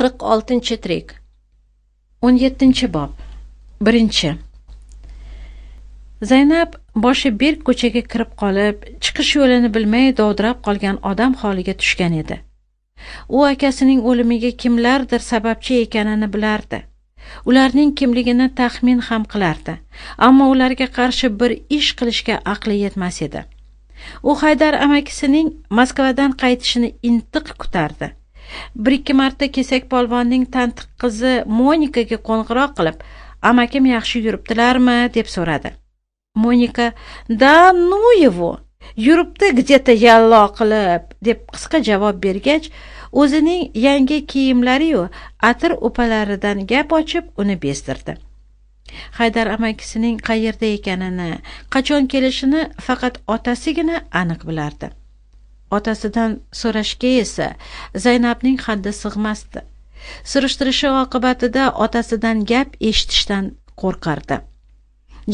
qirq oltinchi tirik o'n yettinchi bob birinchi zaynab boshi berk ko'chaga kirib qolib chiqish yo'lini bilmay dovdirab qolgan odam holiga tushgan edi u akasining o'limiga kimlardir sababchi ekanini bilardi ularning kimligini taxmin ham qilardi ammo ularga qarshi bir ish qilishga aqli yetmas edi u haydar amakisining moskvadan qaytishini intiq kutardi bir ikki marta kesakpolvonning tantiq qizi monikaga qo'ng'iroq qilib amakim yaxshi yuribdilarmi deb so'radi monika da ну его yuribdi где то yallo qilib deb qisqa javob bergach o'zining yangi kiyimlariyu atir o'palaridan gap ochib uni bezdirdi haydar amakisining qayerda ekanini qachon kelishini faqat otasigina aniq bilardi otasidan so'rashga esa zaynabning haddi sig'masdi surishtirishi oqibatida otasidan gap eshitishdan qo'rqardi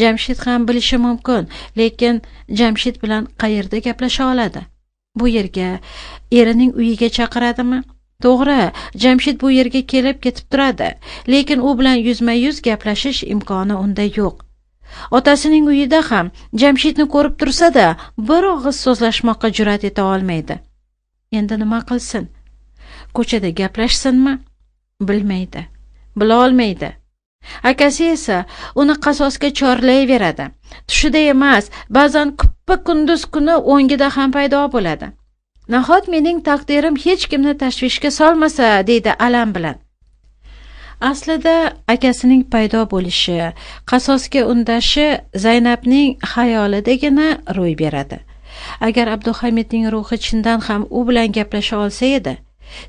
jamshid ham bilishi mumkin lekin jamshid bilan qayerda gaplasha oladi bu yerga erining uyiga chaqiradimi to'g'ri jamshid bu yerga kelib ketib turadi lekin u bilan yuzma yuz gaplashish imkoni unda yo'q otasining uyida ham jamshidni ko'rib tursa-da, bir og'iz so'zlashmoqqa jur'at eta olmaydi endi nima qilsin ko'chada gaplashsinmi bilmaydi bila olmaydi akasi esa uni qasosga chorlayveradi tushida emas ba'zan kuppa kunduz kuni o'ngida ham paydo bo'ladi nahot mening taqdirim hech kimni tashvishga solmasa deydi alam bilan aslida akasining paydo bo'lishi qasosga undashi zaynabning xayolidagina ro'y beradi agar abduhamidning ruhi chindan ham u bilan gaplasha olsa edi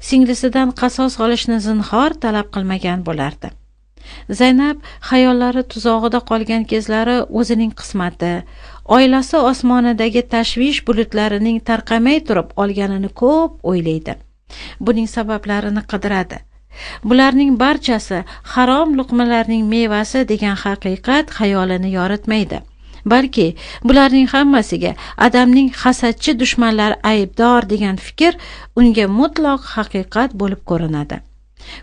singlisidan qasos olishni zinhor talab qilmagan bo'lardi zaynab xayollari tuzog'ida qolgan kezlari o'zining qismati oilasi osmonidagi tashvish bulutlarining tarqamay turib olganini ko'p o'ylaydi buning sabablarini qidiradi bularning barchasi harom luqmalarning mevasi degan haqiqat xayolini yoritmaydi balki bularning hammasiga adamning hasadchi dushmanlari aybdor degan fikr unga mutloq haqiqat bo'lib ko'rinadi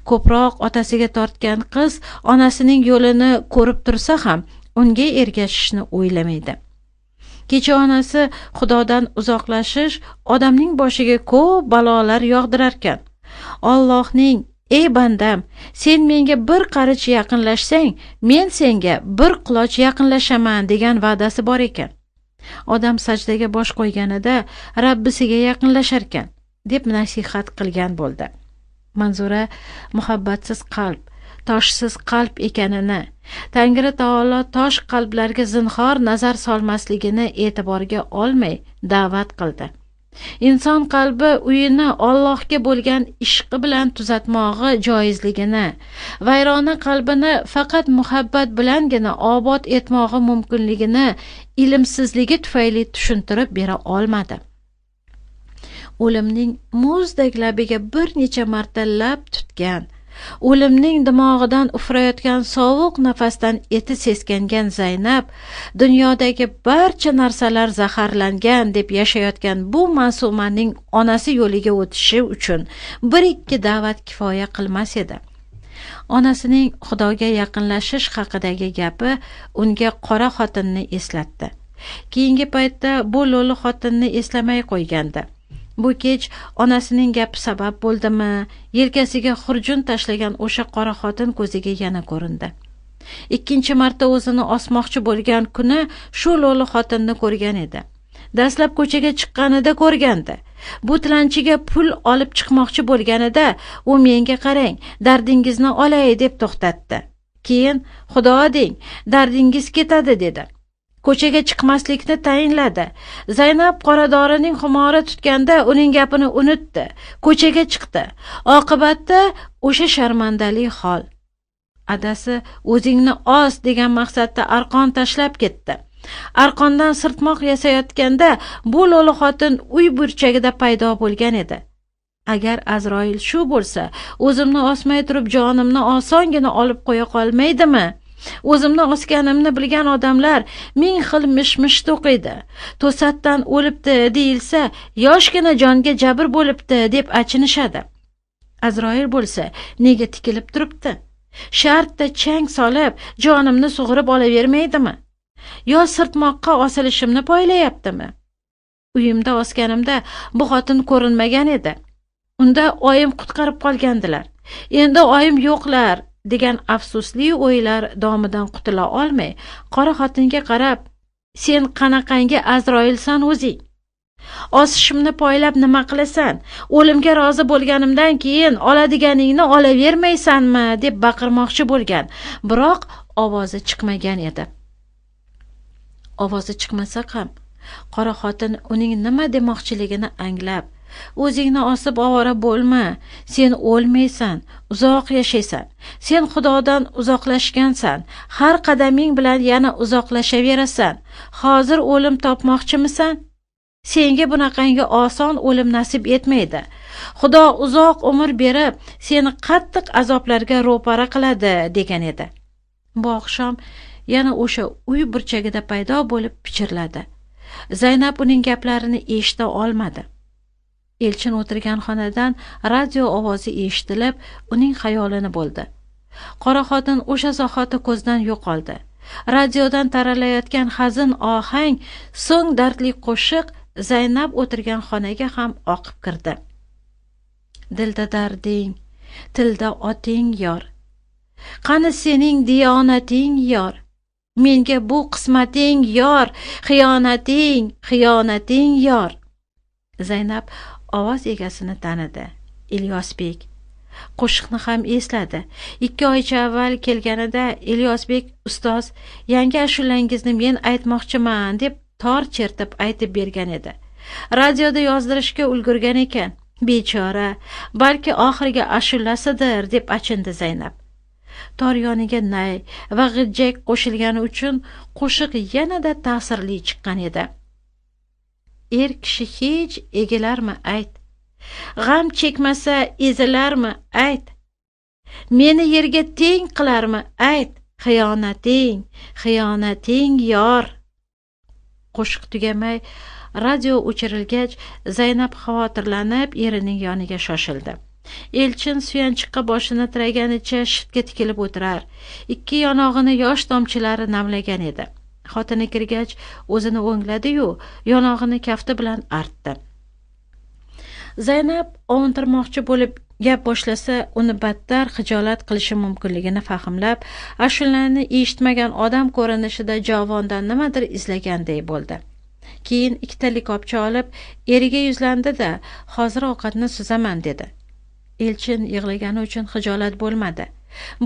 ko'proq otasiga tortgan qiz onasining yo'lini ko'rib tursa ham unga ergashishni o'ylamaydi kecha onasi xudodan uzoqlashish odamning boshiga ko'p balolar yog'dirarkan ollohning ey bandam sen menga bir qarich yaqinlashsang men senga bir quloch yaqinlashaman degan va'dasi bor ekan odam sajdaga bosh qo'yganida rabbisiga yaqinlasharkan deb nasihat qilgan bo'ldi manzura muhabbatsiz qalb toshsiz qalb ekanini tangri taolo tosh qalblarga zinhor nazar solmasligini e'tiborga olmay da'vat qildi inson qalbi uyini Allohga bo'lgan ishqi bilan tuzatmog'i joizligini vayrona qalbini faqat muhabbat bilangina obod etmog'i mumkinligini ilmsizligi tufayli tushuntirib bera olmadi o'limning muzdek labiga bir necha marta lab tutgan o'limning dimog'idan ufrayotgan sovuq nafasdan eti seskangan zaynab dunyodagi barcha narsalar zaharlangan deb yashayotgan bu ma'sumaning onasi yo'liga o'tishi uchun bir ikki da'vat kifoya qilmas edi onasining xudoga yaqinlashish haqidagi gapi unga qora xotinni eslatdi keyingi paytda bu lo'li xotinni eslamay qo'ygandi bu kech onasining gapi sabab bo'ldimi yelkasiga xurjun tashlagan o'sha qora xotin ko'ziga yana ko'rindi ikkinchi marta o'zini osmoqchi bo'lgan kuni shu lo'li xotinni ko'rgan edi dastlab ko'chaga chiqqanida ko'rgandi bu tilanchiga pul olib chiqmoqchi bo'lganida u menga qarang dardingizni olay deb to'xtatdi keyin xudo deng dardingiz ketadi dedi ko'chaga chiqmaslikni tayinladi zaynab qoradorining xumori tutganda uning gapini unutdi ko'chaga chiqdi oqibatda o'sha sharmandali hol adasi o'zingni os degan maqsadda arqon tashlab ketdi arqondan sirtmoq yasayotganda bu lo'li xotin uy burchagida paydo bo'lgan edi agar azroil shu bo'lsa o'zimni osmay turib jonimni osongina olib qo'ya qolmaydimi o'zimni osganimni bilgan odamlar ming xil mish mish to'qiydi to'satdan o'libdi deyilsa yoshgina jonga jabr bo'libdi deb achinishadi azroil bo'lsa nega tikilib turibdi shartta chang solib jonimni sug'urib olavermaydimi yo sirtmoqqa osilishimni poylayaptimi uyimda osganimda bu xotin ko'rinmagan edi unda oyim qutqarib qolgandilar endi oyim yo'qlar degan afsusli o'ylar domidan qutula olmay qora xotinga qarab sen qanaqangi azroilsan o'zing osishimni poylab nima qilasan o'limga rozi bo'lganimdan keyin oladiganingni olavermaysanmi deb baqirmoqchi bo'lgan biroq ovozi chiqmagan edi ovozi chiqmasa ham qora xotin uning nima demoqchiligini anglab o'zingni osib ovora bo'lma sen o'lmaysan uzoq yashaysan sen xudodan uzoqlashgansan har qadaming bilan yana uzoqlashaverasan hozir o'lim topmoqchimisan senga bunaqangi oson o'lim nasib etmaydi xudo uzoq umr berib seni qattiq azoblarga ro'para qiladi degan edi bu oqshom yana o'sha uy burchagida paydo bo'lib pichirladi zaynab uning gaplarini eshita olmadi elchin o'tirgan xonadan radio ovozi eshitilib uning xayolini bo'ldi qora xotin o'sha zahoti ko'zdan yo'qoldi radiodan taralayotgan hazin ohang so'ng dardli qo'shiq zaynab o'tirgan xonaga ham oqib kirdi dilda darding tilda oting yor qani sening diyonating yor menga bu qismating yor xiyonating xiyonating yor zaynab ovoz egasini tanidi ilyosbek qo'shiqni ham esladi ikki oycha avval kelganida ilyosbek ustoz yangi ashulangizni men aytmoqchiman deb tor chertib aytib bergan edi radioda yozdirishga ulgurgan ekan bechora balki oxirgi ashulasidir deb achindi zaynab tor yoniga nay va g'ijjak qo'shilgani uchun qo'shiq yanada ta'sirli chiqqan edi er kishi hech egilarmi ayt g'am chekmasa ezilarmi ayt meni yerga teng qilarmi ayt xiyonating xiyonating yor qo'shiq tugamay radio o'chirilgach zaynab xavotirlanib erining yoniga shoshildi elchin suyanchiqqa boshini tiraganicha shiftga tikilib o'tirar ikki yonog'ini yosh tomchilari namlagan edi xotini kirgach o'zini o'ngladi-yu, yonog'ini kafti bilan artdi zaynab ovuntirmoqchi bo'lib gap boshlasa uni battar xijolat qilishi mumkinligini fahmlab ashulani eshitmagan odam ko'rinishida javondan nimadir izlaganday bo'ldi keyin ikkita likopcha olib eriga yuzlandi da hozir ovqatni suzaman dedi elchin yig'lagani uchun xijolat bo'lmadi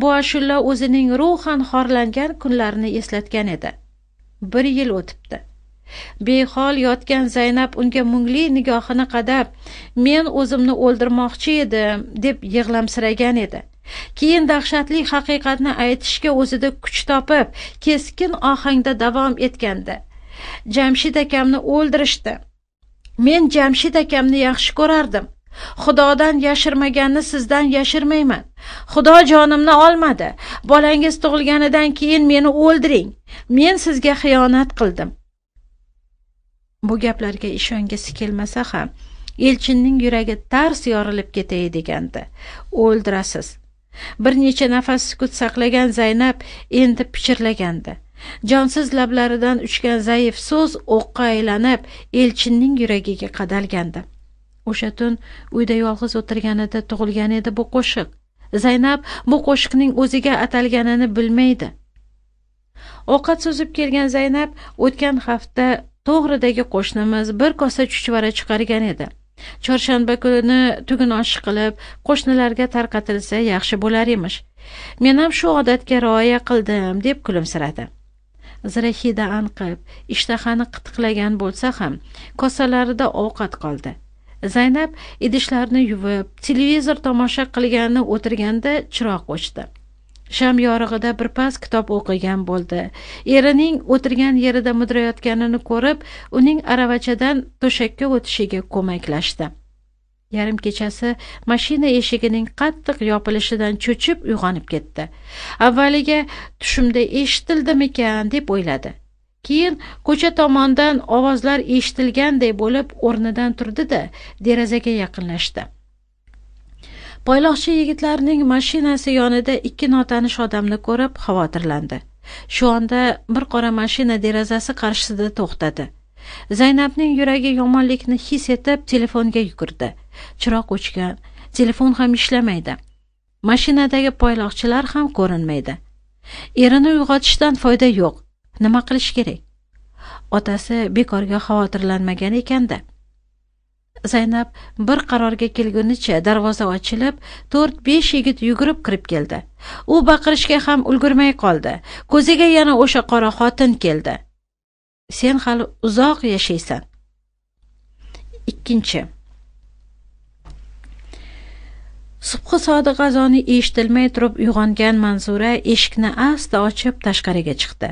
bu ashula o'zining ruhan xorlangan kunlarini eslatgan edi bir yil o'tibdi behol yotgan zaynab unga mungli nigohini qadab men o'zimni o'ldirmoqchi edim deb yig'lamsiragan edi keyin dahshatli haqiqatni aytishga o'zida kuch topib keskin ohangda davom etgandi jamshid akamni o'ldirishdi men jamshid akamni yaxshi ko'rardim Xudodan yashirmaganni sizdan yashirmayman. Xudo jonimni olmadi. Bolangiz tug'ilganidan keyin meni o'ldiring. Men sizga xiyonat qildim. Bu gaplarga ishongisi kelmasa ham, elchinning yuragi tars yorilib ketay degandi. O'ldirasiz. Bir necha nafas sukut saqlagan Zaynab endi pichirlagandi. jonsiz lablaridan uchgan zaif so'z o'qqa aylanib elchinning yuragiga qadalgandi o'sha tun uyda yolg'iz o'tirganida tug'ilgan edi bu qo'shiq zaynab bu qo'shiqning o'ziga atalganini bilmaydi ovqat suzib kelgan zaynab o'tgan hafta to'g'ridagi qo'shnimiz bir kosa chuchvara chiqargan edi chorshanba kunini tugun osh qilib qo'shnilarga tarqatilsa yaxshi bo'lar emish men ham shu odatga rioya qildim deb kulimsiradi zirahida anqib ishtahani qitiqlagan bo'lsa ham kosalarida ovqat qoldi zaynab idishlarni yuvib televizor tomosha qilganini o'tirganda chiroq o'chdi sham yorug'ida birpas kitob o'qigan bo'ldi erining o'tirgan yerida mudrayotganini ko'rib uning aravachadan to'shakka o'tishiga ko'maklashdi yarim kechasi mashina eshigining qattiq yopilishidan cho'chib uyg'onib ketdi avvaliga tushimda eshitildimi-kan deb o'yladi keyin ko'cha tomondan ovozlar eshitilganday bo'lib o'rnidan turdi da derazaga yaqinlashdi poyloqchi yigitlarning mashinasi yonida ikki notanish odamni ko'rib xavotirlandi shu onda bir qora mashina derazasi qarshisida to'xtadi zaynabning yuragi yomonlikni his etib telefonga yugurdi chiroq o'chgan telefon ham ishlamaydi mashinadagi poyloqchilar ham ko'rinmaydi erini uyg'otishdan foyda yo'q nima qilish kerak otasi bekorga xavotirlanmagan ekanda zaynab bir qarorga kelgunicha darvoza ochilib to'rt besh yigit yugurib kirib keldi u baqirishga ham ulgurmay qoldi ko'ziga yana o'sha qora xotin keldi sen hali uzoq yashaysan ikkinchi subhi sodiq azoni eshitilmay turib uyg'ongan manzura eshikni asta ochib tashqariga chiqdi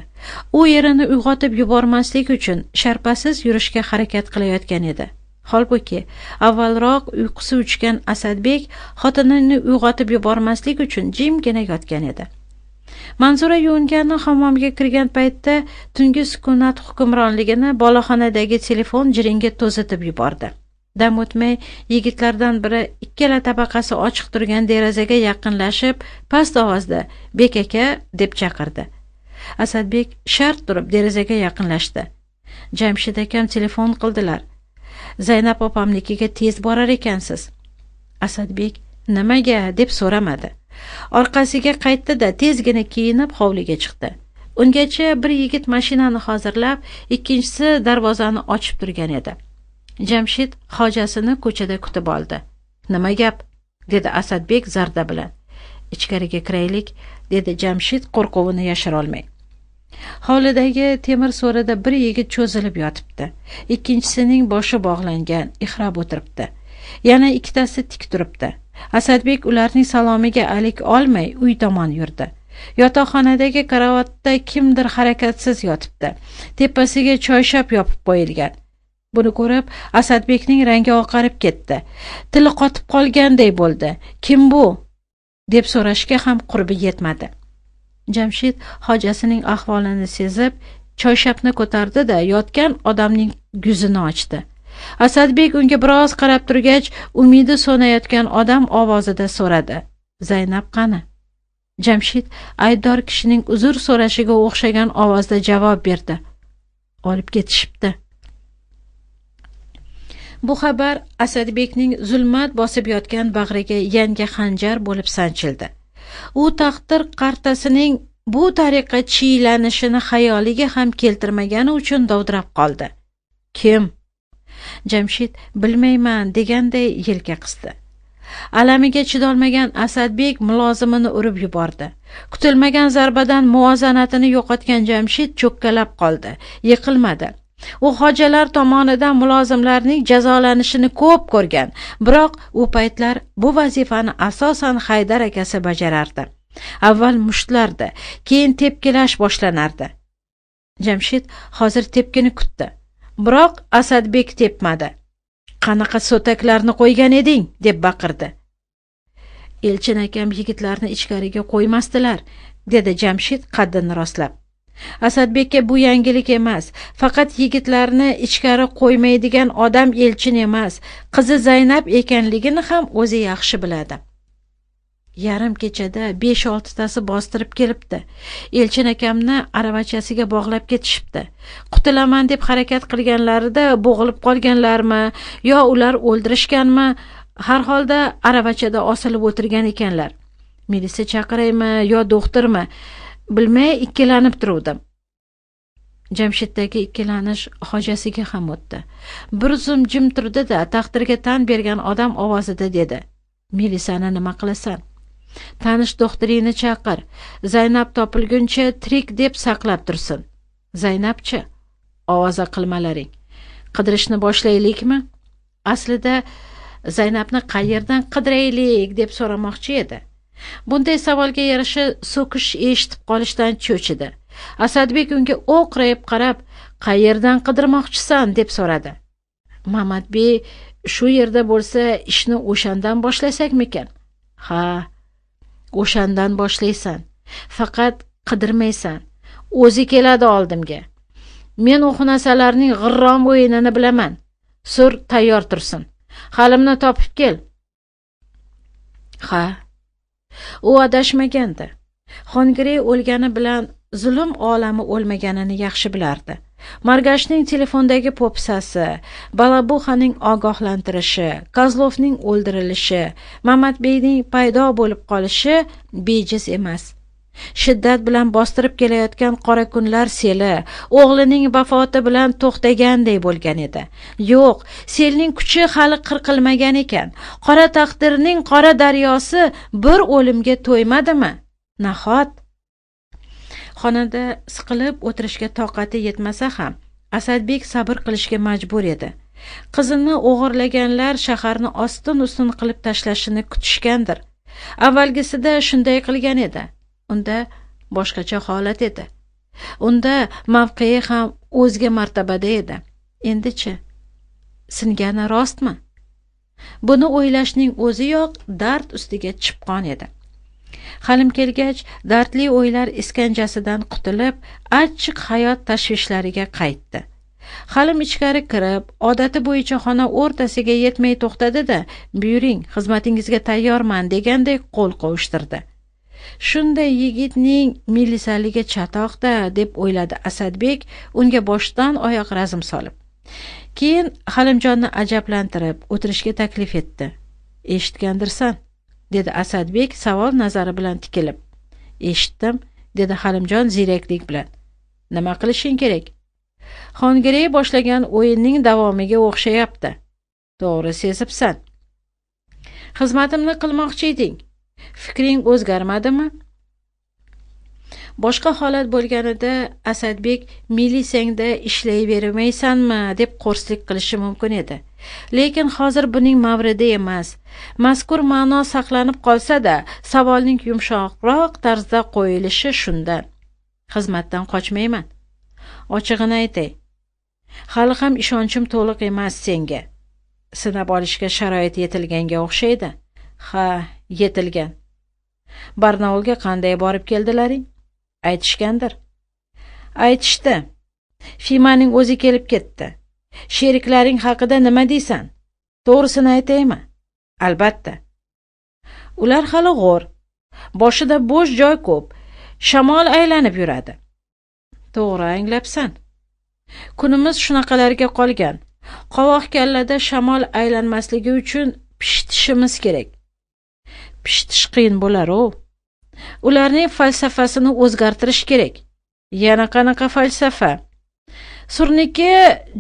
u erini uyg'otib yubormaslik uchun sharpasiz yurishga harakat qilayotgan edi holbuki avvalroq uyqusi uchgan asadbek xotinini uyg'otib yubormaslik uchun jimgina yotgan edi manzura yuvinganni hammomga kirgan paytda tungi sukunat hukmronligini boloxonadagi telefon jiringi to'zitib yubordi dam o'tmay yigitlardan biri ikkala tabaqasi ochiq turgan derazaga yaqinlashib past ovozda bek aka deb chaqirdi asadbek shart turib derazaga yaqinlashdi jamshid akam telefon qildilar zaynab opamnikiga tez borar ekansiz asadbek nimaga deb so'ramadi orqasiga qaytdi-da tezgina kiyinib hovliga chiqdi ungacha bir yigit mashinani hozirlab ikkinchisi darvozani ochib turgan edi jamshid hojasini ko'chada kutib oldi nima gap dedi asadbek zarda bilan ichkariga kiraylik dedi jamshid qo'rquvini yashirolmay hovlidagi temir so'rida bir yigit cho'zilib yotibdi ikkinchisining boshi bog'langan ixrab o'tiribdi yana ikkitasi tik turibdi asadbek ularning salomiga alik olmay uy tomon yurdi yotoqxonadagi karavotda kimdir harakatsiz yotibdi tepasiga choyshab yopib qo'yilgan buni ko'rib asadbekning rangi oqarib ketdi tili qotib qolganday bo'ldi kim bu deb so'rashga ham qurbi yetmadi jamshid hojasining ahvolini sezib choyshabni ko'tardi da yotgan odamning yuzini ochdi asadbek unga biroz qarab turgach umidi so'nayotgan odam ovozida so'radi zaynab qani jamshid aybdor kishining uzr so'rashiga o'xshagan ovozda javob berdi olib ketishibdi bu xabar asadbekning zulmat bosib yotgan bag'riga yangi xanjar bo'lib sanchildi u taqdir qartasining bu tariqa chiylanishini xayoliga ham keltirmagani uchun dovdirab qoldi kim jamshid bilmayman deganday yelka qisdi alamiga chidolmagan asadbek mulozimini urib yubordi kutilmagan zarbadan muvozanatini yo'qotgan jamshid cho'kkalab qoldi yiqilmadi u hojalar tomonidan mulozimlarning jazolanishini ko'p ko'rgan biroq u paytlar bu vazifani asosan haydar akasi bajarardi avval mushtlardi keyin tepkilash boshlanardi jamshid hozir tepkini kutdi biroq asadbek tepmadi qanaqa so'taklarni qo'ygan eding deb baqirdi elchin akam yigitlarni ichkariga qo'ymasdilar dedi jamshid qaddini rostlab asadbekka bu yangilik emas faqat yigitlarni ichkari qo'ymaydigan odam elchin emas qizi zaynab ekanligini ham o'zi yaxshi biladi yarim kechada besh oltitasi bostirib kelibdi elchin akamni aravachasiga bog'lab ketishibdi qutulaman deb harakat qilganlarida bo'g'ilib qolganlarmi yo ular o'ldirishganmi har holda aravachada osilib o'tirgan ekanlar militsiya chaqiraymi yo do'xtirmi bilmay ikkilanib turuvdim jamshiddagi ikkilanish hojasiga ham o'tdi bir zum jim turdi da taqdirga tan bergan odam ovozida dedi melisani nima qilasan tanish do'xtiringni chaqir zaynab topilguncha tirik deb saqlab tursin zaynabchi ovoza qilmalaring qidirishni boshlaylikmi aslida zaynabni qayerdan qidiraylik deb so'ramoqchi edi bunday savolga yarasha so'kish eshitib qolishdan cho'chidi asadbek unga o'qrayib qarab qayerdan qidirmoqchisan deb so'radi mamadbey shu yerda bo'lsa ishni o'shandan boshlasakmikan ha o'shandan boshlaysan faqat qidirmaysan o'zi keladi oldimga men u xunasalarning g'irrom o'yinini bilaman sur tayyor tursin halimni topib kel ha u adashmagandi xongirey o'lgani bilan zulm olami o'lmaganini yaxshi bilardi margashning telefondagi popsasi balabuxaning ogohlantirishi kozlovning o'ldirilishi mamatbeyning paydo bo'lib qolishi bejiz emas shiddat bilan bostirib kelayotgan qora kunlar seli o'g'lining vafoti bilan to'xtaganday bo'lgan edi yo'q selning kuchi hali qirqilmagan ekan qora taqdirning qora daryosi bir o'limga to'ymadimi nahot xonada siqilib o'tirishga toqati yetmasa ham asadbek sabr qilishga majbur edi qizini o'g'irlaganlar shaharni ostin ustun qilib tashlashini kutishgandir avvalgisida shunday qilgan edi unda boshqacha holat edi unda mavqei ham o'zga martabada edi endichi singani rostmi buni o'ylashning o'ziyoq dard ustiga chipqon edi halim kelgach dardli o'ylar iskanjasidan qutulib achchiq hayot tashvishlariga qaytdi halim ichkari kirib odati bo'yicha xona o'rtasiga yetmay to'xtadi da buyuring xizmatingizga tayyorman deganday qo'l qovushtirdi shunday yigitning millisaliga chatoqda deb o'yladi asadbek unga boshdan oyoq razm solib keyin halimjonni ajablantirib o'tirishga taklif etdi eshitgandirsan dedi asadbek savol nazari bilan tikilib eshitdim dedi halimjon ziyraklik bilan nima qilishing kerak xongirey boshlagan o'yinning davomiga o'xshayapti to'g'ri sezibsan xizmatimni qilmoqchi eding fikring o'zgarmadimi boshqa holat bo'lganida asadbek militsiyangda ishlayvermaysanmi deb qo'rslik qilishi mumkin edi lekin hozir buning mavridi emas mazkur ma'no saqlanib qolsa-da, savolning yumshoqroq tarzda qo'yilishi shundan xizmatdan qochmayman ochig'ini aytay hali ham ishonchim to'liq emas senga sinab olishga sharoit yetilganga o'xshaydi ha yetilgan barnaulga qanday borib keldilaring aytishgandir aytishdi fimaning o'zi kelib ketdi sheriklaring haqida nima deysan to'g'risini aytaymi albatta ular hali g'o'r boshida bo'sh joy ko'p shamol aylanib yuradi to'g'ri anglabsan kunimiz shunaqalarga qolgan qovoq kallada shamol aylanmasligi uchun pishitishimiz kerak pishitish qiyin bo'lar-u. Ularning falsafasini o'zgartirish kerak. Yana qanaqa falsafa? Surniki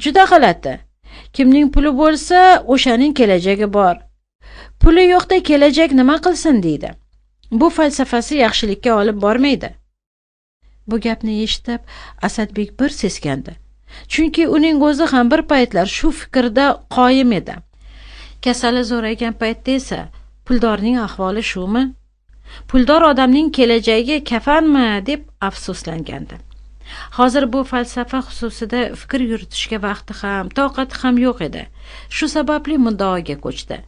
juda g'alati. Kimning puli bo'lsa, o'shaning kelajagi bor. Puli yo'qda kelajak nima qilsin deydi. Bu falsafasi yaxshilikka olib bormaydi. Bu gapni eshitib, Asadbek bir seskandi. Chunki uning o'zi ham bir paytlar shu fikrda qoyim edi. Kasali zo'raygan paytda esa puldorning ahvoli shumi puldor odamning kelajagi kafanmi deb afsuslangandi hozir bu falsafa xususida fikr yuritishga vaqti ham toqati ham yo'q edi shu sababli muddaoga ko'chdi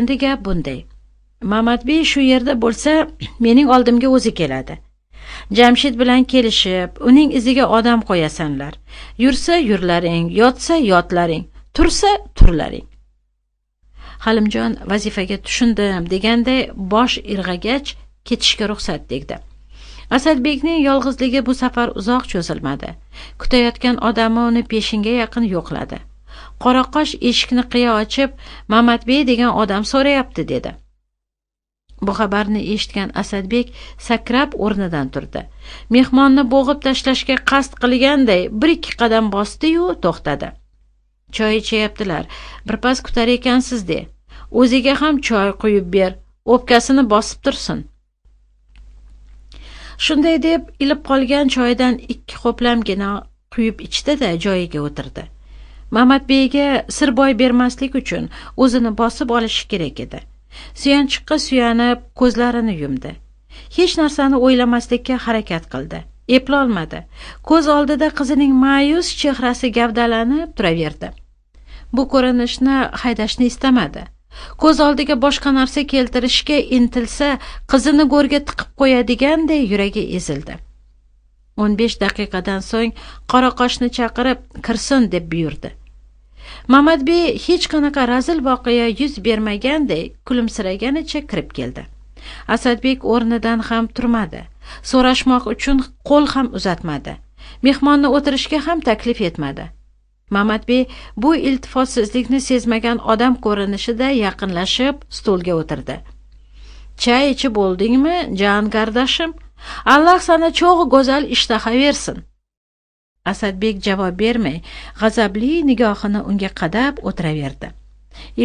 endi gap bunday mamadbey shu yerda bo'lsa mening oldimga o'zi keladi jamshid bilan kelishib uning iziga odam qo'yasanlar yursa yurlaring yotsa yotlaring tursa turlaring halimjon vazifaga tushundim deganday bosh irg'agach ketishga ruxsat degdi asadbekning yolg'izligi bu safar uzoq cho'zilmadi kutayotgan odami uni peshinga yaqin yo'qladi qoraqosh eshikni qiya ochib mamatbey degan odam so'rayapti dedi bu xabarni eshitgan asadbek sakrab o'rnidan turdi mehmonni bo'g'ib tashlashga qasd qilganday bir ikki qadam bosdi yu to'xtadi choy ichayaptilar birpas kutar ekansiz de o'ziga ham choy quyib ber o'pkasini bosib tursin shunday deb ilib qolgan choydan ikki qoplamgina quyib ichdi da joyiga o'tirdi mamadbeyga sir boy bermaslik uchun o'zini bosib olishi kerak edi suyanchiqqa suyanib ko'zlarini yumdi hech narsani o'ylamaslikka harakat qildi eplolmadi ko'z oldida qizining ma'yus chehrasi gavdalanib turaverdi bu ko'rinishni haydashni istamadi ko'z oldiga boshqa narsa keltirishga intilsa qizini go'rga tiqib qo'yadiganday yuragi ezildi o'n besh daqiqadan so'ng qoraqoshni chaqirib kirsin deb buyurdi mamadbey hech qanaqa razil voqea yuz bermaganday kulimsiraganicha kirib keldi asadbek o'rnidan ham turmadi so'rashmoq uchun qo'l ham uzatmadi mehmonni o'tirishga ham taklif etmadi mamatbey bu iltifotsizlikni sezmagan odam ko'rinishida yaqinlashib stulga o'tirdi chay ichib bo'ldingmi jon gardashim alloh sana cho'g'i go'zal ishtaha versin asadbek javob bermay g'azabli nigohini unga qadab o'tiraverdi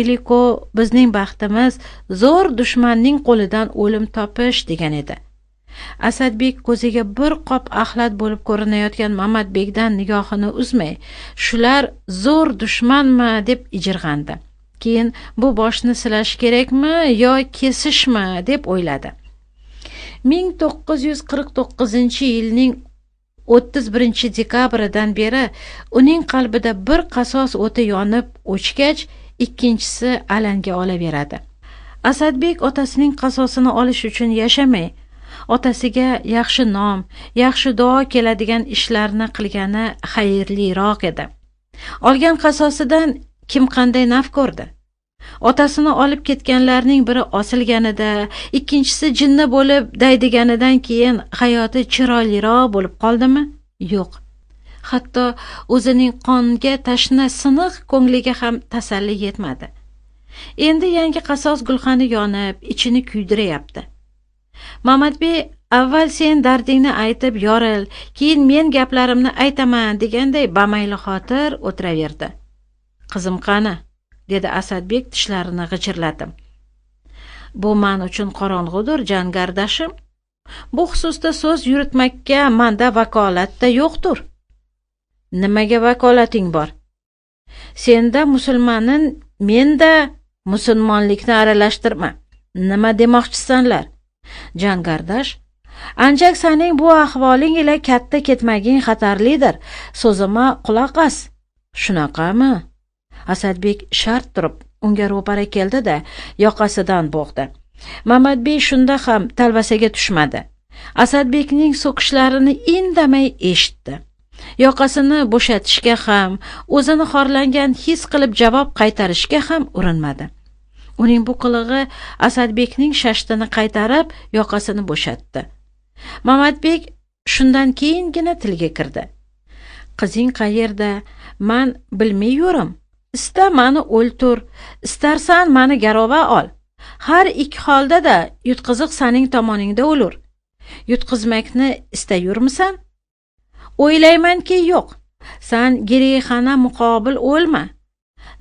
iliko bizning baxtimiz zo'r dushmanning qo'lidan o'lim topish degan edi asadbek ko'ziga bir qop axlat bo'lib ko'rinayotgan mamatbekdan nigohini uzmay shular zo'r dushmanmi deb ijirg'andi keyin bu boshni silash kerakmi yo kesishmi deb o'yladi 1949 yilning 31 dekabridan beri uning qalbida bir qasos o'ti yonib o'chgach ikkinchisi alanga olaveradi asadbek otasining qasosini olish uchun yashamay otasiga yaxshi nom yaxshi duo keladigan ishlarni qilgani xayrliroq edi olgan qasosidan kim qanday naf ko'rdi otasini olib ketganlarning biri osilganida ikkinchisi jinni bo'lib daydiganidan keyin hayoti chiroyliroq bo'lib qoldimi yo'q hatto o'zining qonga tashna siniq ko'ngliga ham tasalli yetmadi endi yangi qasos gulxani yonib ichini kuydirayapti mamatbek avval sen dardingni aytib yoril keyin men gaplarimni aytaman deganday bamayli xotir o'tiraverdi qizim qani dedi asadbek tishlarini g'ichirlatib bu man uchun qorong'udir gardashim bu xususda so'z yuritmakka manda vakolatda yo'qdir nimaga vakolating bor senda musulmonin menda musulmonlikni aralashtirma nima demoqchisanlar jangardash anjak saning bu ahvoling ila katta ketmaging xatarlidir so'zima quloq as shunaqami asadbek shart turib unga ro'para keldi da yoqasidan bo'g'di mamadbek shunda ham talvasaga tushmadi asadbekning so'kishlarini indamay eshitdi yoqasini bo'shatishga ham o'zini xorlangan his qilib javob qaytarishga ham urinmadi uning bu qilig'i asadbekning shashtini qaytarib yoqasini bo'shatdi mamadbek shundan keyingina tilga kirdi qizing qayerda man bilmayyurim ista mani o'ltur istarsan mani garova ol har ikki holda da yutqiziq saning tomoningda o'lur yutqizmakni istayurmisan o'ylaymanki yo'q san gereyxana muqobil o'lma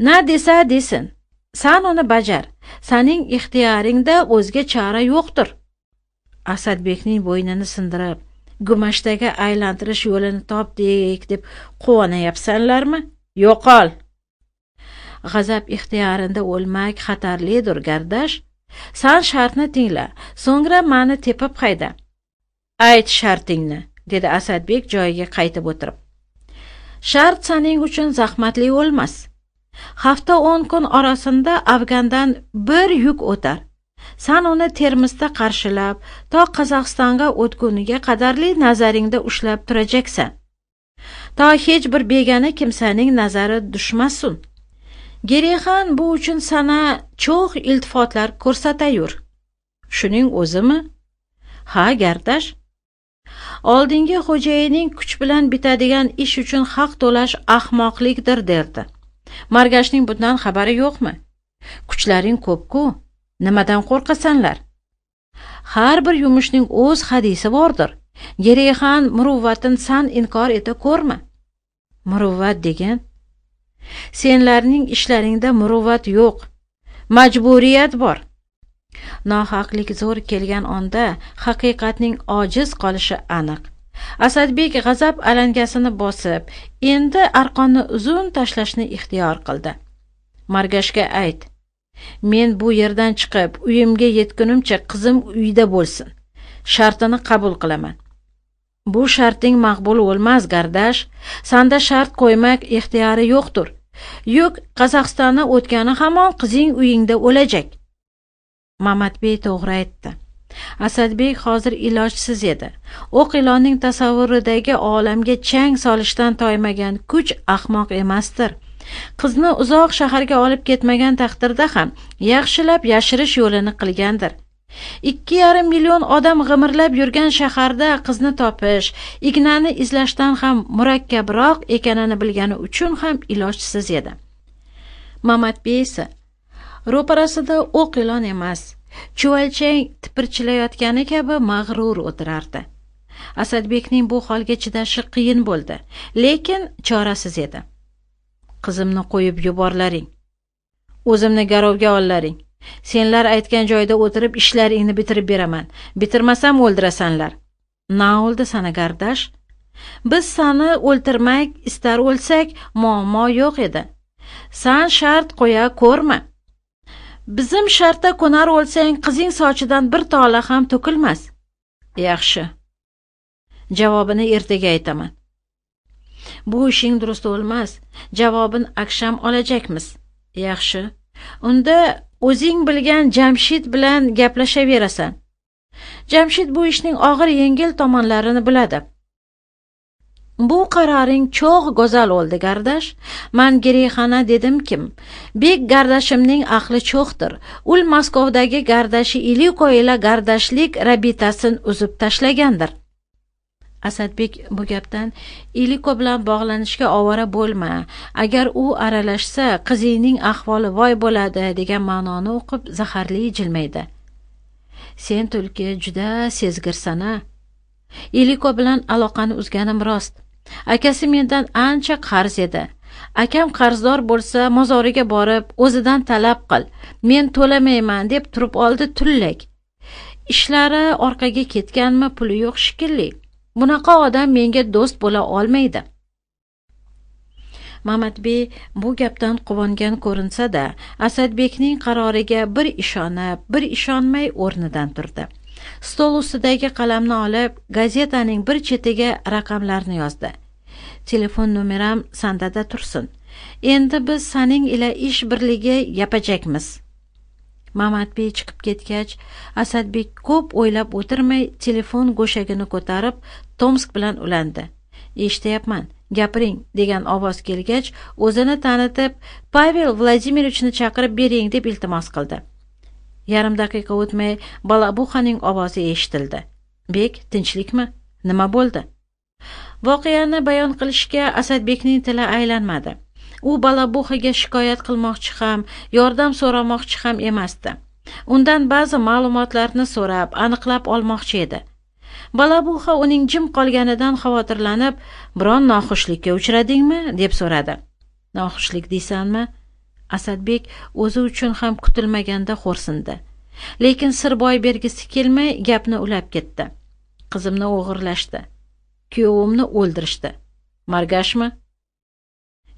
na desa desin san uni bajar saning ixtiyoringda o'zga chora yo'qdir asadbekning bo'ynini sindirib gumashtaga aylantirish yo'lini topdik deb quvonayapsanlarmi yo'qol g'azab ixtiyorinda o'lmak xatarlidir gardash san shartni tingla so'ngra mani tepib hayda ayt shartingni dedi asadbek joyiga qaytib o'tirib shart saning uchun zahmatli o'lmas hafta 10 kun orasida afgandan bir yuk o'tar san uni termizda qarshilab to qozog'istonga o'tguniga qadarli nazaringda ushlab turajaksan to hech bir begani kimsaning nazari dushmasin gerixan bu uchun sana cho'x iltifotlar ko'rsatayur shuning o'zimi ha gardash oldingi xo'jayining kuch bilan bitadigan ish uchun haq to'lash ahmoqlikdir derdi margashning bundan xabari yo'qmi kuchlaring ko'pku nimadan qo'rqasanlar har bir yumushning o'z hadisi bordir yereyxan muruvvatin san inkor eta ko'rma muruvvat degin senlarning ishlaringda muruvvat yo'q majburiyat bor nohaqlik zo'r kelgan onda haqiqatning ojiz qolishi aniq asadbek g'azab alangasini bosib endi arqonni uzun tashlashni ixtiyor qildi margashga ayt men bu yerdan chiqib uyimga yetgunimcha qizim uyda bo'lsin shartini qabul qilaman bu sharting maqbul bo'lmas gardash sanda shart qo'ymak ixtiyori yo'qdir yuk qozog'istonni o'tgani hamon qizing uyingda o'lajak Mamatbek to'g'ri aytdi asadbek hozir ilojsiz edi o'q ilonning tasavvuridagi olamga chang solishdan toymagan kuch ahmoq emasdir qizni uzoq shaharga olib ketmagan taqdirda ham yaxshilab yashirish yo'lini qilgandir ikki yarim million odam g'imirlab yurgan shaharda qizni topish ignani izlashdan ham murakkabroq ekanini bilgani uchun ham ilojsiz edi mamatbey esa ro'parasida o'q ilon emas chuvalchang tipirchilayotgani kabi mag'rur o'tirardi asadbekning bu holga chidashi qiyin bo'ldi lekin chorasiz edi qizimni qo'yib yuborlaring o'zimni garovga ollaring senlar aytgan joyda o'tirib ishlaringni bitirib beraman bitirmasam o'ldirasanlar na o'ldi sana gardash biz sani o'ltirmak istar o'lsak muammo yo'q edi san shart qo'ya ko'rma Bizim sharta ko'nar o'lsang, qizing sochidan bir tola ham to'kilmas. Yaxshi. Javobini ertaga aytaman. Bu ishing durust bo'lmas. Javobin aksham olajakmiz. Yaxshi. Unda o'zing bilgan Jamshid bilan gaplashaverasan. Jamshid bu ishning og'ir yengil tomonlarini biladi. bu qaroring cho'g' go'zal o'ldi gardash man girixana dedim kim bek gardashimning ahli cho'xdir ul maskovdagi gardashi iliko ila gardashlik rabitasin uzib tashlagandir asadbek bu gapdan iliko bilan bog'lanishga ovora bo'lma agar u aralashsa qizingning ahvoli voy bo'ladi degan ma'noni o'qib zaharli jilmaydi sen tulki juda sezgirsan a iliko bilan aloqani uzganim rost akasi mendan ancha qarz edi akam qarzdor bo'lsa mozoriga borib o'zidan talab qil men to'lamayman deb turib oldi tullak ishlari orqaga ketganmi puli yo'q shikilli. bunaqa odam menga do'st bo'la olmaydi mamatbey bu gapdan quvongan ko'rinsa da asadbekning qaroriga bir ishonib bir ishonmay o'rnidan turdi stol ustidagi qalamni olib gazetaning bir chetiga raqamlarni yozdi telefon nomeram sandada tursin endi biz saning ila ish birligi yapajakmiz mamatbek chiqib ketgach asadbek ko'p o'ylab o'tirmay telefon go'shagini ko'tarib tomsk bilan ulandi eshityapman gapiring degan ovoz kelgach o'zini tanitib pavel vladimirovichni chaqirib bering deb iltimos qildi yarim daqiqa o'tmay balabuxaning ovozi eshitildi bek tinchlikmi nima bo'ldi voqeani bayon qilishga asadbekning tili aylanmadi u balabuxaga shikoyat qilmoqchi ham yordam so'ramoqchi ham emasdi undan ba'zi ma'lumotlarni so'rab aniqlab olmoqchi edi balabuha uning jim qolganidan xavotirlanib biron noxushlikka uchradingmi deb so'radi noxushlik deysanmi asadbek o'zi uchun ham kutilmaganda xo'rsindi lekin sir boy bergisi kelmay gapni ulab ketdi qizimni o'g'irlashdi kuyovimni o'ldirishdi margashmi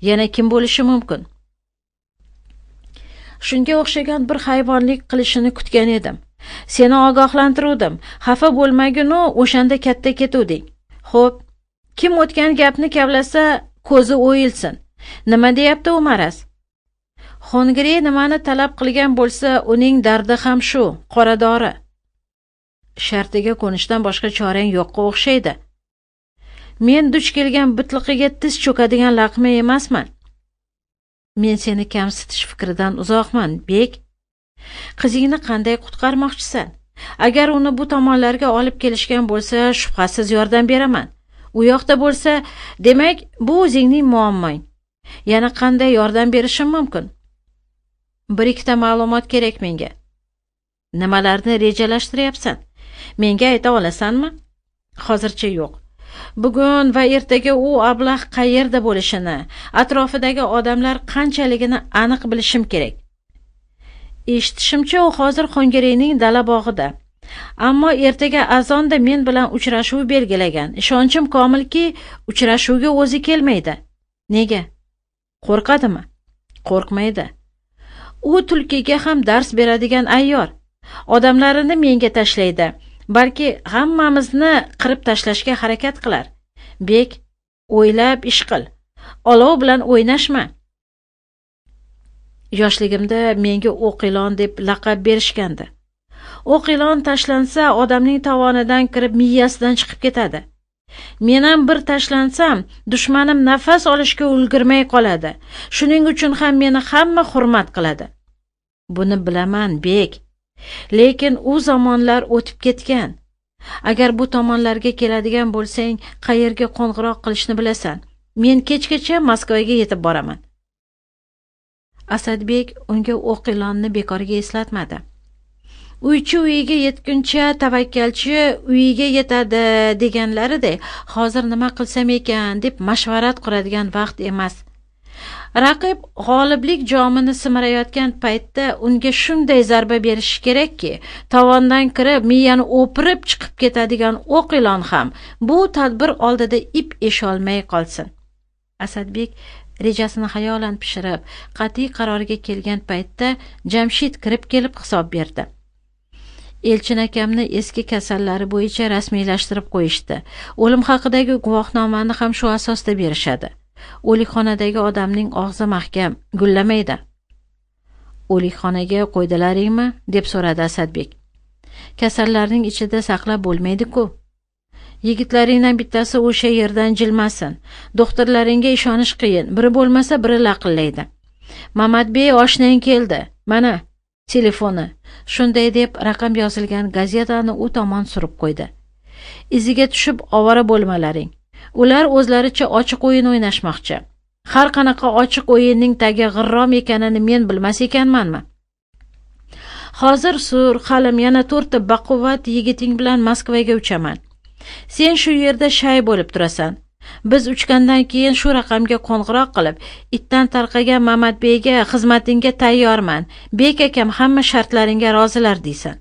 yana kim bo'lishi mumkin shunga o'xshagan bir hayvonlik qilishini kutgan edim seni ogohlantiruvdim xafa bo'lmaginu o'shanda katta ketuvding xo'p kim o'tgan gapni kavlasa ko'zi o'yilsin nima deyapti Umaras? xongirey nimani talab qilgan bo'lsa uning dardi ham shu qora dori shartiga ko'nishdan boshqa chorang yo'qqa o'xshaydi men duch kelgan bitliqiga tiz cho'kadigan laqma emasman men seni kamsitish fikridan uzoqman bek qizingni qanday qutqarmoqchisan agar uni bu tomonlarga olib kelishgan bo'lsa shubhasiz yordam beraman u yoqda bo'lsa demak bu o'zingning muammong yana qanday yordam berishim mumkin bir ikkita ma'lumot kerak menga nimalarni rejalashtiryapsan menga ayta olasanmi hozircha yo'q bugun va ertaga u ablah qayerda bo'lishini atrofidagi odamlar qanchaligini aniq bilishim kerak eshitishimcha u hozir xongireyning dala bog'ida ammo ertaga azonda men bilan uchrashuv belgilagan ishonchim komilki uchrashuvga o'zi kelmaydi nega qo'rqadimi qo'rqmaydi u tulkiga ham dars beradigan ayyor odamlarini menga tashlaydi balki hammamizni qirib tashlashga harakat qilar bek o'ylab ish qil olov bilan o'ynashma yoshligimda menga o'qilon deb laqab berishgandi o'qilon tashlansa odamning tovonidan kirib miyasidan chiqib ketadi men ham bir tashlansam dushmanim nafas olishga ulgurmay qoladi shuning uchun ham meni hamma hurmat qiladi buni bilaman bek lekin u zamonlar o'tib ketgan agar bu tomonlarga keladigan bo'lsang qayerga qo'ng'iroq qilishni bilasan men kechgacha moskvaga yetib boraman asadbek unga o'q ilonni bekorga eslatmadi uychi uyiga yetguncha tavakkalchi uyiga yetadi deganlariday hozir nima qilsam ekan deb mashvarat quradigan vaqt emas raqib g'oliblik jomini simirayotgan paytda unga shunday zarba berishi kerakki tovondan kirib miyani o'pirib chiqib ketadigan o'q ilon ham bu tadbir oldida ip esholmay qolsin asadbek rejasini xayolan pishirib qat'iy qarorga kelgan paytda jamshid kirib kelib hisob berdi elchin akamni eski kasallari bo'yicha rasmiylashtirib qo'yishdi o'lim haqidagi guvohnomani ham shu asosda berishadi o'likxonadagi odamning og'zi mahkam gullamaydi o'likxonaga qo'ydilaringmi deb so'radi asadbek kasallarning ichida saqlab bo'lmaydiku yigitlaringdan bittasi o'sha yerdan jilmasin do'xtirlaringga ishonish qiyin biri bo'lmasa biri laqillaydi mamadbey oshnang keldi mana telefoni shunday deb raqam yozilgan gazetani u tomon surib qo'ydi iziga tushib ovora bo'lmalaring ular o'zlaricha ochiq o'yin o'ynashmoqchi har qanaqa ochiq o'yinning tagi g'irrom ekanini men bilmas ekanmanmi hozir sur halim yana to'rtta baquvvat yigiting bilan moskvaga uchaman sen shu yerda shay bo'lib turasan biz uchgandan keyin shu raqamga qo'ng'iroq qilib itdan tarqagan mamadbeyga xizmatingga tayyorman bek akam hamma shartlaringga rozilar deysan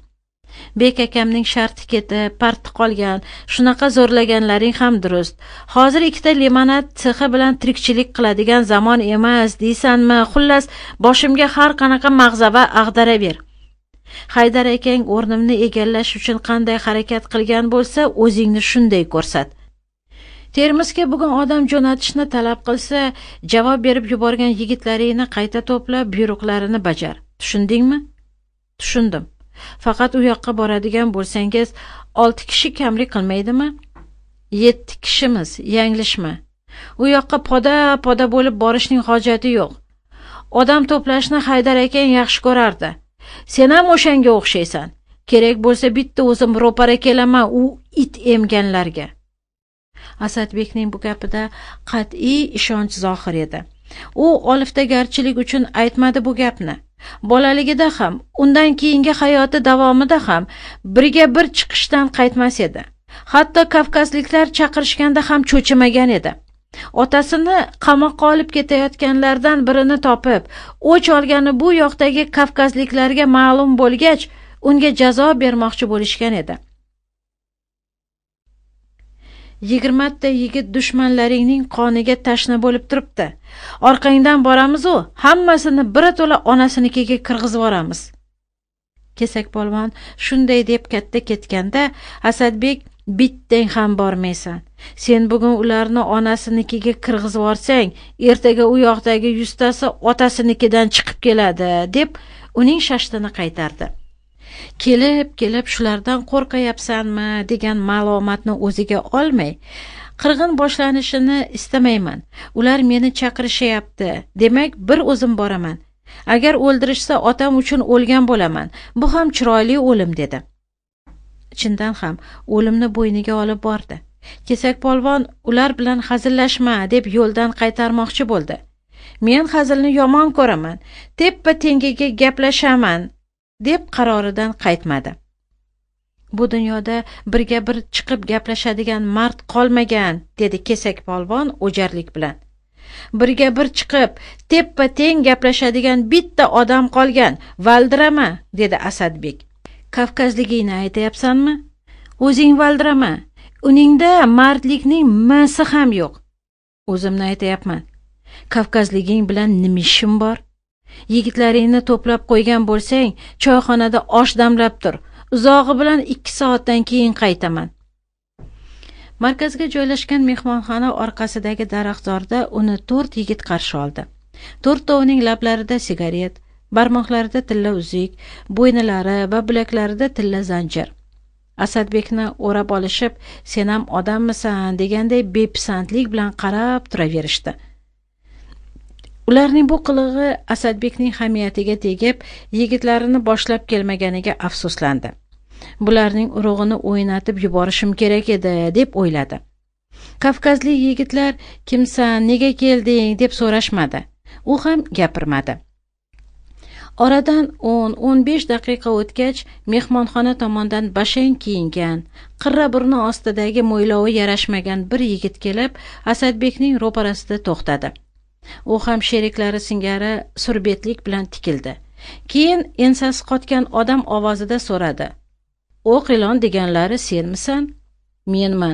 bek akamning sharti ketib parti qolgan shunaqa zo'rlaganlaring ham durust hozir ikkita limonad sexi bilan tirikchilik qiladigan zamon emas deysanmi xullas boshimga har qanaqa mag'zava ag'daraver haydar akang o'rnimni egallash uchun qanday harakat qilgan bo'lsa o'zingni shunday ko'rsat termizga bugun odam jo'natishni talab qilsa javob berib yuborgan yigitlaringni qayta to'plab buyruqlarini bajar tushundingmi tushundim faqat u yoqqa boradigan bo'lsangiz olti kishi kamlik qilmaydimi yetti kishimiz yanglishma u yoqqa poda poda bo'lib borishning hojati yo'q odam to'plashni haydar akang yaxshi ko'rardi sen ham o'shanga o'xshaysan kerak bo'lsa bitta o'zim ro'para kelaman u it emganlarga asadbekning bu gapida qat'iy ishonch zohir edi u oliftagarchilik uchun aytmadi bu gapni bolaligida ham undan keyingi hayoti davomida ham birga bir chiqishdan qaytmas edi hatto kavkazliklar chaqirishganda ham cho'chimagan edi otasini qamoqqa olib ketayotganlardan birini topib o'ch olgani bu yoqdagi kavkazliklarga ma'lum bo'lgach unga jazo bermoqchi bo'lishgan edi yigirmata yigit dushmanlaringning qoniga tashna bo'lib turibdi orqangdan boramiz u hammasini birato'la onasinikiga kirg'izib yuboramiz kesakpolvon shunday deb katta ketganda asadbek bittang ham bormaysan sen bugun ularni onasinikiga kirg'izib yuborsang ertaga u yoqdagi yuztasi otasinikidan chiqib keladi deb uning shashtini qaytardi kelib kelib shulardan qo'rqayapsanmi degan ma'lumotni o'ziga olmay qirg'in boshlanishini istamayman ular meni chaqirishyapti demak bir o'zim boraman agar o'ldirishsa otam uchun o'lgan bo'laman bu ham chiroyli o'lim dedi chindan ham o'limni bo'yniga olib bordi kesakpolvon ular bilan hazillashma deb yo'ldan qaytarmoqchi bo'ldi men hazilni yomon ko'raman teppa tengiga gaplashaman deb qaroridan qaytmadi bu dunyoda birga bir chiqib gaplashadigan mard qolmagan dedi kesakpolvon o'jarlik bilan birga bir chiqib teppa teng gaplashadigan bitta odam qolgan valdirama dedi asadbek kavkazligingni aytyapsanmi o'zing valdirama uningda mardlikning masi ham yo'q o'zimni aytyapman kavkazliging bilan nima ishim bor yigitlaringni to'plab qo'ygan bo'lsang choyxonada osh damlab tur uzog'i bilan ikki soatdan keyin qaytaman markazga joylashgan mehmonxona orqasidagi daraxtzorda uni to'rt yigit qarshi oldi uning lablarida sigaret barmoqlarida tilla uzuk bo'ynilari va bilaklarida tilla zanjir asadbekni o'rab olishib sen ham odammisan deganday bepisandlik bilan qarab turaverishdi ularning bu qilig'i asadbekning hamiyatiga tegib yigitlarini boshlab kelmaganiga afsuslandi bularning urug'ini o'ynatib yuborishim kerak edi deb o'yladi kavkazlik yigitlar kimsan nega kelding deb so'rashmadi u ham gapirmadi oradan o'n o'n besh daqiqa o'tgach mehmonxona tomondan bashang kiyingan qirra burni ostidagi mo'ylovi yarashmagan bir yigit kelib asadbekning ro'parasida to'xtadi u ham sheriklari singari surbetlik bilan tikildi keyin ensasi qotgan odam ovozida so'radi o'q ilon deganlari senmisan menman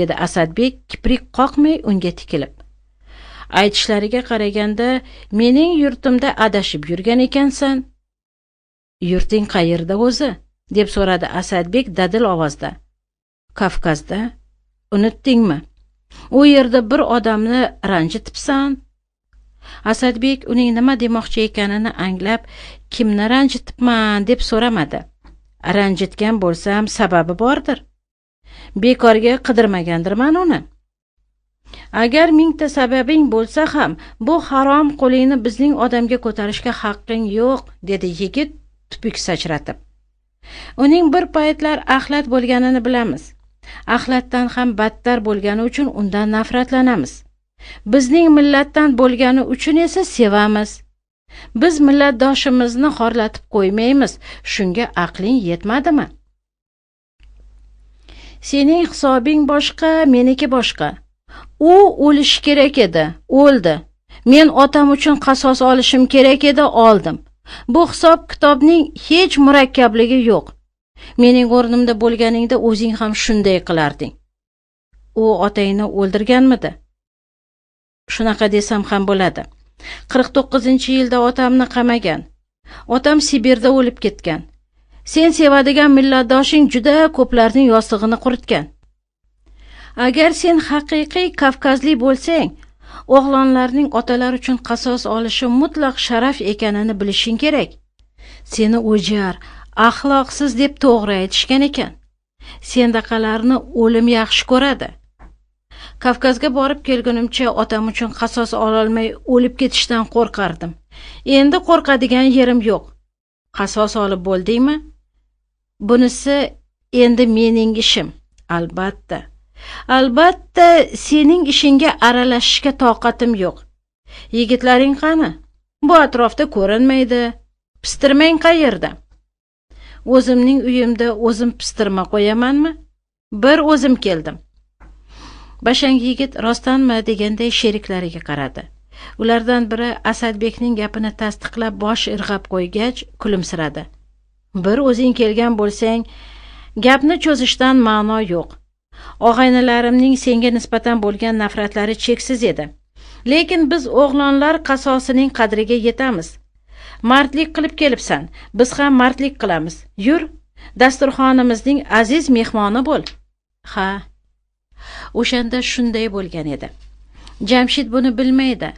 dedi asadbek kiprik qoqmay unga tikilib aytishlariga qaraganda mening yurtimda adashib yurgan ekansan yurting qayerda o'zi deb so'radi asadbek dadil ovozda kavkazda unutdingmi u yerda bir odamni ranjitibsan asadbek uning nima demoqchi ekanini anglab kimni ranjitibman deb so'ramadi ranjitgan bo'lsam sababi bordir bekorga qidirmagandirman uni agar mingta sababing bo'lsa ham bu harom qo'lingni bizning odamga ko'tarishga haqqing yo'q dedi yigit tupuk sachratib uning bir paytlar axlat bo'lganini bilamiz axlatdan ham battar bo'lgani uchun undan nafratlanamiz bizning millatdan bo'lgani uchun esa sevamiz biz millatdoshimizni xorlatib qo'ymaymiz shunga aqling yetmadimi sening hisobing boshqa meniki boshqa u o'lish kerak edi o'ldi men otam uchun qasos olishim kerak edi oldim bu hisob kitobning hech murakkabligi yo'q mening o'rnimda bo'lganingda o'zing ham shunday qilarding u otangni o'ldirganmidi shunaqa desam ham bo'ladi qirq to'qqizinchi yilda otamni qamagan otam sibirda o'lib ketgan sen sevadigan millatdoshing juda ko'plarning yostig'ini quritgan agar sen haqiqiy kavkazli bo'lsang o'g'lonlarning otalar uchun qasos olishi mutlaq sharaf ekanini bilishing kerak seni o'jar axloqsiz deb to'g'ri aytishgan ekan sendaqalarni o'lim yaxshi ko'radi kavkazga borib kelgunimcha otam uchun qasos ololmay o'lib ketishdan qo'rqardim endi qo'rqadigan yerim yo'q qasos olib bo'ldingmi bunisi endi mening ishim albatta albatta sening ishingga aralashishga toqatim yo'q yigitlaring qani bu atrofda ko'rinmaydi pistirmang qayerda o'zimning uyimda o'zim pistirma qo'yamanmi bir o'zim keldim bashang yigit rostdanmi deganday sheriklariga qaradi ulardan biri asadbekning gapini tasdiqlab bosh irg'ab qo'ygach kulimsiradi bir o'zing kelgan bo'lsang gapni cho'zishdan ma'no yo'q Og'aynalarimning senga nisbatan bo'lgan nafratlari cheksiz edi lekin biz o'g'lonlar qasosining qadriga yetamiz Martlik qilib kelibsan biz ham martlik qilamiz yur dasturxonimizning aziz mehmoni bo'l ha o'shanda shunday bo'lgan edi jamshid buni bilmaydi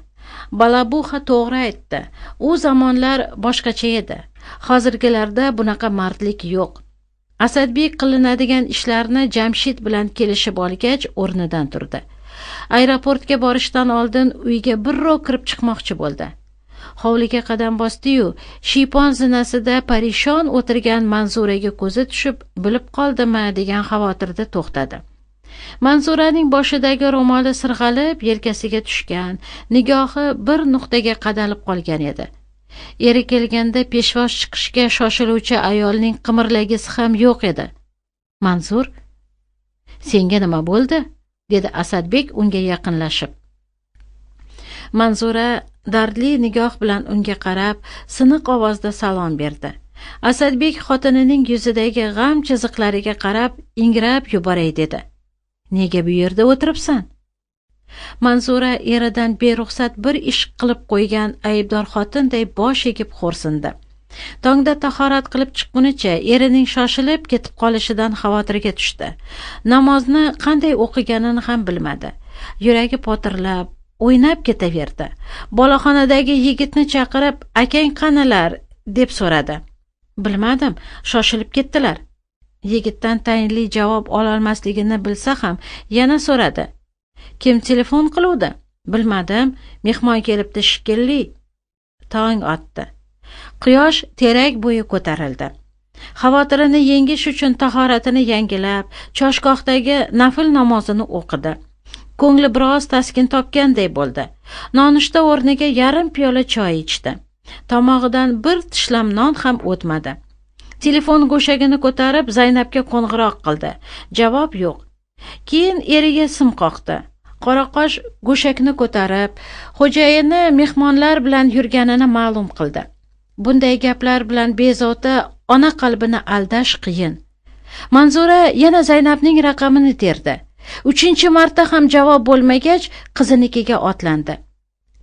balabuha to'g'ri aytdi u zamonlar boshqacha edi hozirgilarda bunaqa mardlik yo'q asadbek qilinadigan ishlarni jamshid bilan kelishib olgach o'rnidan turdi aeroportga borishdan oldin uyga birrov kirib chiqmoqchi bo'ldi hovliga qadam bosdiyu shiypon zinasida parishon o'tirgan manzuraga ko'zi tushib bilib qoldimi degan xavotirda to'xtadi manzuraning boshidagi ro'moli sirg'alib yelkasiga tushgan nigohi bir nuqtaga qadalib qolgan edi eri kelganda peshvoz chiqishga shoshiluvchi ayolning qimirlagisi ham yo'q edi manzur senga nima bo'ldi dedi asadbek unga yaqinlashib manzura dardli nigoh bilan unga qarab siniq ovozda salom berdi asadbek xotinining yuzidagi g'am chiziqlariga qarab ingrab yuboray dedi nega bu yerda o'tiribsan manzura eridan beruxsat bir ish qilib qo'ygan aybdor xotinday bosh egib xo'rsindi tongda tahorat qilib chiqqunicha erining shoshilib ketib qolishidan xavotirga tushdi namozni qanday o'qiganini ham bilmadi yuragi potirlab o'ynab ketaverdi boloxonadagi yigitni chaqirib akang qanilar deb so'radi bilmadim shoshilib ketdilar yigitdan tayinli javob ololmasligini bilsa ham yana so'radi kim telefon qiluvdi bilmadim mehmon kelibdi shekilli tong otdi quyosh terak bo'yi ko'tarildi xavotirini yengish uchun tahoratini yangilab choshgohdagi nafl namozini o'qidi ko'ngli biroz taskin topganday bo'ldi nonushta o'rniga yarim piyola choy ichdi tomog'idan bir tishlam non ham o'tmadi telefon go'shagini ko'tarib zaynabga qo'ng'iroq qildi javob yo'q keyin eriga sim qoqdi qoraqosh go'shakni ko'tarib xo'jayini mehmonlar bilan yurganini ma'lum qildi bunday gaplar bilan bezovta ona qalbini aldash qiyin manzura yana zaynabning raqamini terdi uchinchi marta ham javob bo'lmagach qizinikiga otlandi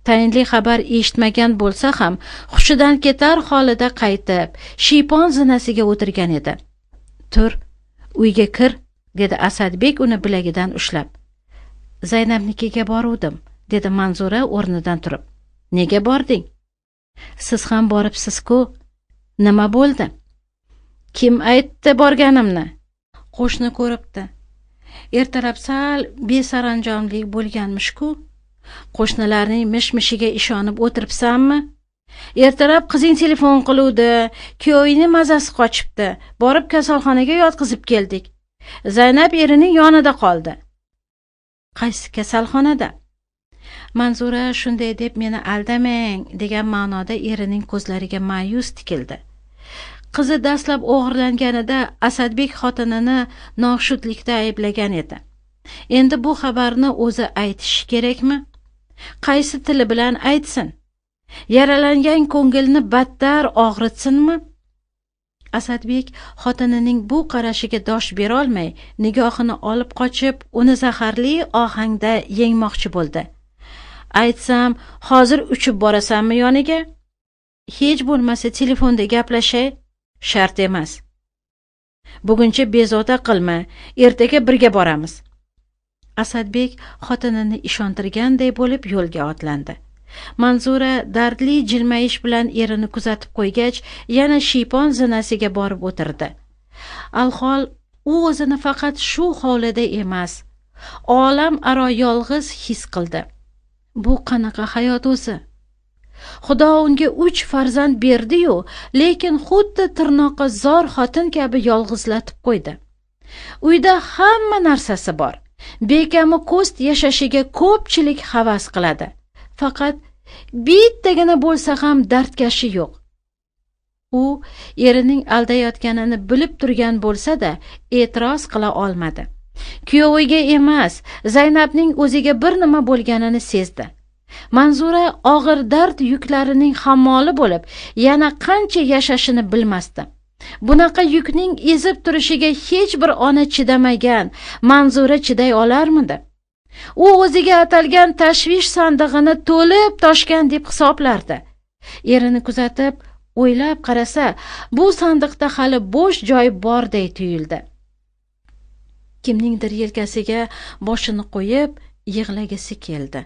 tayinli xabar eshitmagan bo'lsa ham hushidan ketar holida qaytib shiypon zinasiga o'tirgan edi tur uyga kir dedi asadbek uni bilagidan ushlab zaynabnikiga boruvdim dedi manzura o'rnidan turib nega bording siz ham boribsiz ku nima bo'ldi kim aytdi borganimni qo'shni ko'ribdi ertalab sal besaranjomlik bo'lganmish ku qo'shnilarning mish mishiga ishonib o'tiribsanmi ertalab qizing telefon qiluvdi kuyovingni mazasi qochibdi borib kasalxonaga yotqizib keldik zaynab erining yonida qoldi qaysi kasalxonada manzura shunday deb meni aldamang degan ma'noda erining ko'zlariga ma'yus tikildi qizi dastlab o'g'irlanganida asadbek xotinini noxushlikda ayblagan edi endi bu xabarni o'zi aytishi kerakmi qaysi tili bilan aytsin yaralangan ko'ngilni battar og'ritsinmi asadbek xotinining bu qarashiga dosh berolmay nigohini olib qochib uni zaharli ohangda yengmoqchi bo'ldi aytsam hozir uchib borasanmi yoniga hech bo'lmasa telefonda gaplashay shart emas buguncha bezovta qilma ertaga birga boramiz asadbek xotinini ishontirganday bo'lib yo'lga otlandi manzura dardli jilmayish bilan erini kuzatib qo'ygach yana shiypon zinasiga borib o'tirdi alhol u o'zini faqat shu hovlida emas olam aro yolg'iz his qildi bu qanaqa hayot o'zi xudo unga uch farzand berdiyu lekin xuddi tirnoqqa zor xotin kabi yolg'izlatib qo'ydi uyda hamma narsasi bor bekami ko'st yashashiga ko'pchilik havas qiladi faqat bittagina bo'lsa ham dardkashi yo'q u erining aldayotganini bilib turgan bo'lsa-da, e'tiroz qila olmadi kuyoviga emas zaynabning o'ziga bir nima bo'lganini sezdi manzura og'ir dard yuklarining hammoli bo'lib yana qancha yashashini bilmasdi bunaqa yukning ezib turishiga hech bir ona chidamagan manzura chiday olarmidi u o'ziga atalgan tashvish sandig'ini to'lib toshgan deb hisoblardi erini kuzatib o'ylab qarasa bu sandiqda hali bo'sh joy borday tuyuldi kimningdir yelkasiga boshini qo'yib yig'lagisi keldi